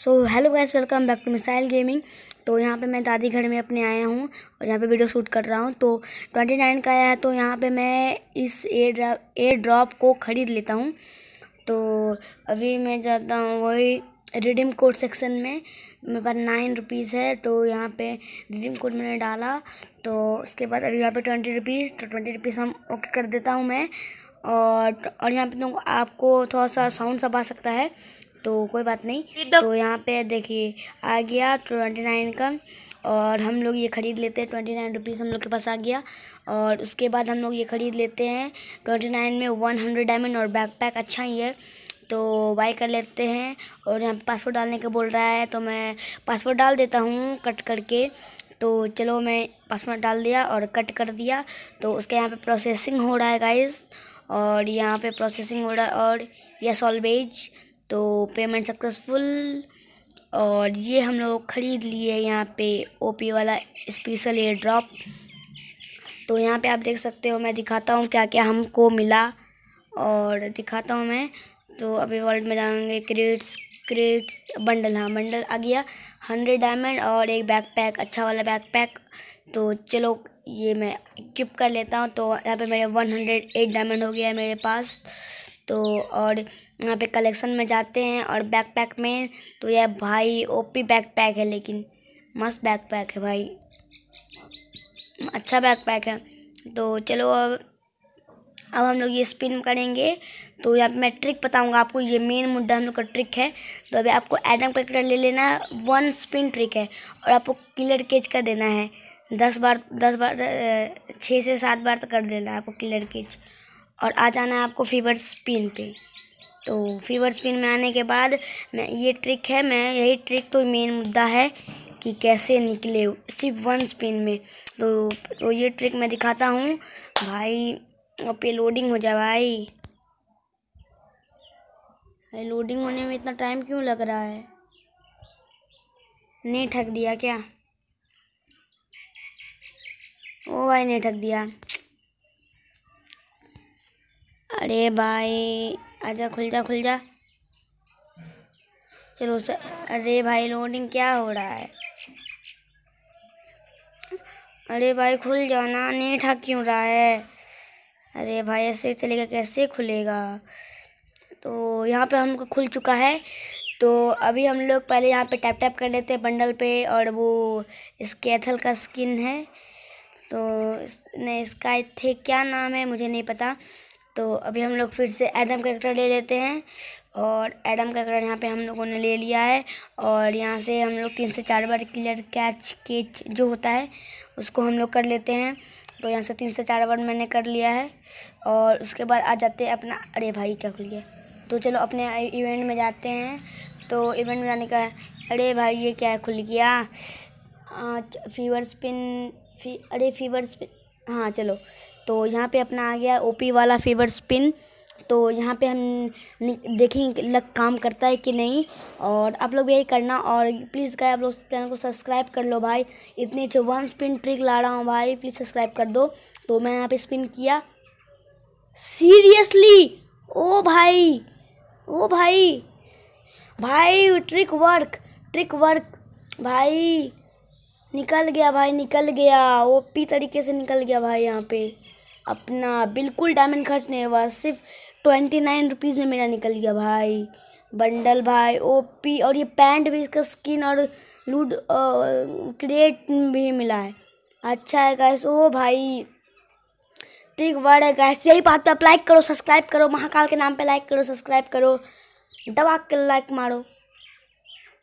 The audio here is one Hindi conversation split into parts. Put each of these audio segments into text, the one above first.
so hello guys welcome back to missile gaming तो यहाँ पे मैं दादी घर में अपने आया हूँ और यहाँ पे वीडियो शूट कर रहा हूँ तो ट्वेंटी नाइन का आया है तो यहाँ पे मैं इस एयर ड्रॉप एयर ड्रॉप को ख़रीद लेता हूँ तो अभी मैं जाता हूँ वही रिडीम कोड सेक्शन में मेरे पास नाइन रुपीज़ है तो यहाँ पे रिडीम कोड मैंने डाला तो उसके बाद अभी यहाँ पे ट्वेंटी रुपीज़ तो ट्वेंटी रुपीज़ हम ओके कर देता हूँ मैं और और यहाँ पे तुम आपको थोड़ा सा साउंड सब आ सकता है तो कोई बात नहीं तो यहाँ पे देखिए आ गया ट्वेंटी नाइन का और हम लोग ये ख़रीद लेते हैं ट्वेंटी नाइन रुपीज़ हम लोग के पास आ गया और उसके बाद हम लोग ये ख़रीद लेते हैं ट्वेंटी नाइन में वन हंड्रेड डायमंड और बैक पैक अच्छा ही है तो बाई कर लेते हैं और यहाँ पे पासवर्ड डालने का बोल रहा है तो मैं पासवर्ड डाल देता हूँ कट करके तो चलो मैं पासवर्ड डाल दिया और कट कर दिया तो उसके यहाँ पर प्रोसेसिंग हो रहा है गाइस और यहाँ पे प्रोसेसिंग हो रहा है और यह सॉल्वेज तो पेमेंट सक्सेसफुल और ये हम लोग ख़रीद लिए यहाँ पे ओपी वाला स्पेशल एयर ड्रॉप तो यहाँ पे आप देख सकते हो मैं दिखाता हूँ क्या क्या हमको मिला और दिखाता हूँ मैं तो अभी वर्ल्ड में जाएंगे क्रेट्स क्रेट्स बंडल हाँ बंडल आ गया हंड्रेड डायमंड और एक बैक पैक अच्छा वाला बैक पैक तो चलो ये मैं इक्विप कर लेता हूँ तो यहाँ पे मेरे वन हंड्रेड एट डायमंड हो गया है मेरे पास तो और यहाँ पे कलेक्शन में जाते हैं और बैकपैक में तो यह भाई ओपी बैकपैक है लेकिन मस्त बैकपैक है भाई अच्छा बैकपैक है तो चलो अब अब हम लोग ये स्पिन करेंगे तो यहाँ पे मैं ट्रिक बताऊँगा आपको ये मेन मुद्दा हम लोग का ट्रिक है तो अभी आपको एडम कलेक्टर ले लेना है वन स्पिन ट्रिक है और आपको क्लियर केच कर देना है दस बार दस बार छः से सात बार तक तो कर देना है आपको क्लियर केच और आ जाना है आपको फीवर स्पिन पे तो फीवर स्पिन में आने के बाद मैं ये ट्रिक है मैं यही ट्रिक तो मेन मुद्दा है कि कैसे निकले सिर्फ वन स्पिन में तो तो ये ट्रिक मैं दिखाता हूँ भाई और पे लोडिंग हो जाए भाई भाई लोडिंग होने में इतना टाइम क्यों लग रहा है ने ठक दिया क्या ओ भाई ने ठक दिया अरे भाई आजा खुल जा खुल जा चलो सर अरे भाई लोडिंग क्या हो रहा है अरे भाई खुल जाना ना नेट हक क्यों रहा है अरे भाई ऐसे चलेगा कैसे खुलेगा तो यहाँ पे हमको खुल चुका है तो अभी हम लोग पहले यहाँ पे टैप टैप कर लेते हैं बंडल पे और वो इसके एथल का स्किन है तो नहीं इसका थे क्या नाम है मुझे नहीं पता तो अभी हम लोग फिर से एडम करेक्टर ले लेते हैं और एडम का यहाँ पे हम लोगों ने ले लिया है और यहाँ से हम लोग तीन से चार बार क्लियर कैच केच जो होता है उसको हम लोग कर लेते हैं तो यहाँ से तीन से चार बार मैंने कर लिया है और उसके बाद आ जाते हैं अपना अरे भाई क्या खुल गया तो चलो अपने इवेंट में जाते हैं तो इवेंट में जाने का अरे भाई ये क्या खुल गया फीवर स्पिन फी अरे फीवर स्पिन हाँ चलो तो यहाँ पे अपना आ गया ओपी वाला फीवर स्पिन तो यहाँ पे हम देखेंगे लग काम करता है कि नहीं और आप लोग यही करना और प्लीज़ गाय आप लोग चैनल को सब्सक्राइब कर लो भाई इतने अच्छे वन स्पिन ट्रिक ला रहा हूँ भाई प्लीज़ सब्सक्राइब कर दो तो मैं यहाँ पे स्पिन किया सीरियसली ओ भाई ओ भाई भाई ट्रिक वर्क ट्रिक वर्क भाई निकल गया भाई निकल गया ओपी तरीके से निकल गया भाई यहाँ पे अपना बिल्कुल डायमंड खर्च नहीं हुआ सिर्फ ट्वेंटी नाइन रुपीज़ में मेरा निकल गया भाई बंडल भाई ओपी और ये पैंट भी इसका स्किन और लूड क्रिएट भी मिला है अच्छा है कैसे ओ भाई ठीक वर्ड है कैसे यही बात पे आप लाइक करो सब्सक्राइब करो महाकाल के नाम पे लाइक करो सब्सक्राइब करो दबा के लाइक मारो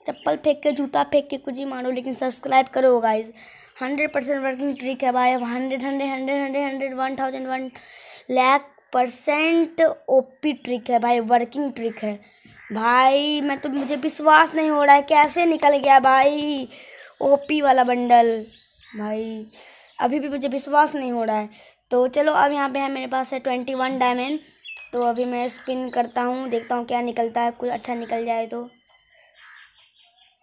चप्पल फेंक के जूता फेंक के कुछ ही मारो लेकिन सब्सक्राइब करो guys hundred percent working trick है भाई hundred hundred hundred hundred hundred one thousand one lakh percent OP trick है भाई वर्किंग ट्रिक है भाई मैं तो मुझे विश्वास नहीं हो रहा है कैसे निकल गया भाई ओपी वाला बंडल भाई अभी भी मुझे विश्वास नहीं हो रहा है तो चलो अब यहाँ पे है मेरे पास है ट्वेंटी वन डायमंड तो अभी मैं स्पिन करता हूँ देखता हूँ क्या निकलता है कुछ अच्छा निकल जाए तो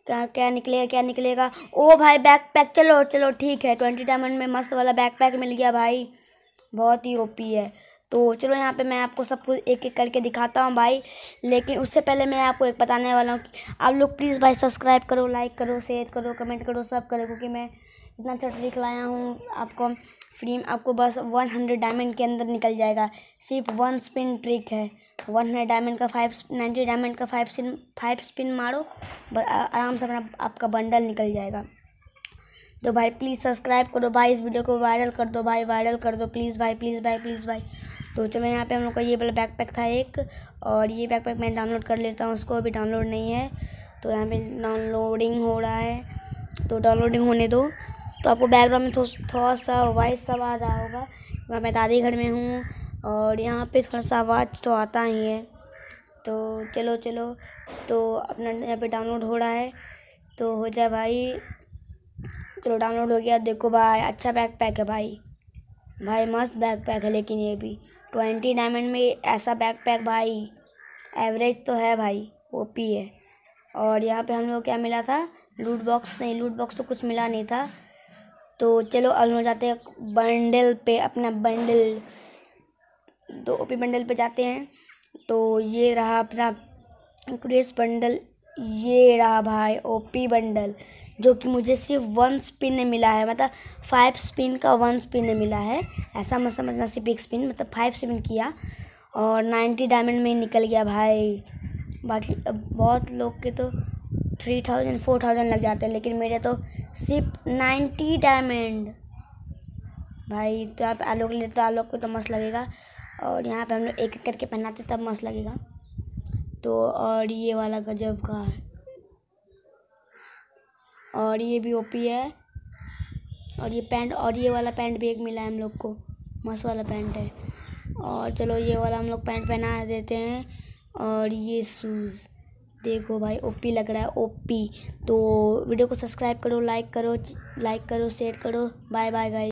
क्या क्या निकलेगा क्या निकलेगा ओ भाई बैक पैक चलो चलो ठीक है ट्वेंटी डायमंड में मस्त वाला बैक पैक मिल गया भाई बहुत ही ओपी है तो चलो यहाँ पे मैं आपको सब कुछ एक एक करके दिखाता हूँ भाई लेकिन उससे पहले मैं आपको एक बताने वाला हूँ कि आप लोग प्लीज़ भाई सब्सक्राइब करो लाइक करो शेयर करो कमेंट करो सब करो क्योंकि मैं इतना अच्छा ट्रिक लाया हूँ आपको फ्रीम आपको बस वन हंड्रेड डायमंड के अंदर निकल जाएगा सिर्फ वन स्पिन ट्रिक है वन हंड्रेड डायमंड का फाइव नाइन्टी डायमंड का फाइव स्पिन फाइव स्पिन मारो आराम से अपना आपका बंडल निकल जाएगा तो भाई प्लीज़ सब्सक्राइब करो भाई इस वीडियो को वायरल कर दो भाई वायरल कर दो प्लीज़ भाई प्लीज़ भाई प्लीज़ भाई तो चलो यहाँ पे हम लोग का ये वाला बैकपैक था एक और ये बैकपैक मैं डाउनलोड कर लेता हूँ उसको अभी डाउनलोड नहीं है तो यहाँ पे डाउनलोडिंग हो रहा है तो डाउनलोडिंग होने दो तो आपको बैकग्राउंड में थोड़ा सा वॉइस सब आ रहा होगा क्योंकि मैं दादी घर में हूँ और यहाँ पे थोड़ा सा आवाज़ तो आता ही है तो चलो चलो तो अपना यहाँ पे डाउनलोड हो रहा है तो हो जाए भाई चलो डाउनलोड हो गया देखो भाई अच्छा बैक पैक है भाई भाई मस्त बैक पैक है लेकिन ये भी ट्वेंटी डायमंड में ऐसा बैक पैक भाई एवरेज तो है भाई ओ पी है और यहाँ पे हम लोग क्या मिला था लूट बॉक्स नहीं लूट बॉक्स तो कुछ मिला नहीं था तो चलो अब हो जाते हैं बंडल पे अपना बंडल तो ओपी बंडल पे जाते हैं तो ये रहा अपना क्रेस बंडल ये रहा भाई ओपी बंडल जो कि मुझे सिर्फ वन स्पिन मिला है मतलब फाइव स्पिन का वन स्पिन मिला है ऐसा मत समझना सिर्फ एक स्पिन मतलब फाइव स्पिन किया और नाइन्टी डायमंड में निकल गया भाई बाकी अब बहुत लोग के तो थ्री थाउजेंड फोर थाउजेंड लग जाते हैं लेकिन मेरे तो सिर्फ नाइन्टी डायमंड भाई तो आप आलोक लेते तो आलोक को तो मस्त लगेगा और यहाँ पे हम लोग एक एक करके पहनाते तब मस्त लगेगा तो और ये वाला गजब का है और ये भी ओपी है और ये पैंट और ये वाला पैंट भी एक मिला है हम लोग को मस्त वाला पैंट है और चलो ये वाला हम लोग पैंट पहना देते हैं और ये शूज़ देखो भाई ओपी लग रहा है ओपी तो वीडियो को सब्सक्राइब करो लाइक करो लाइक करो शेयर करो बाय बाय गाइस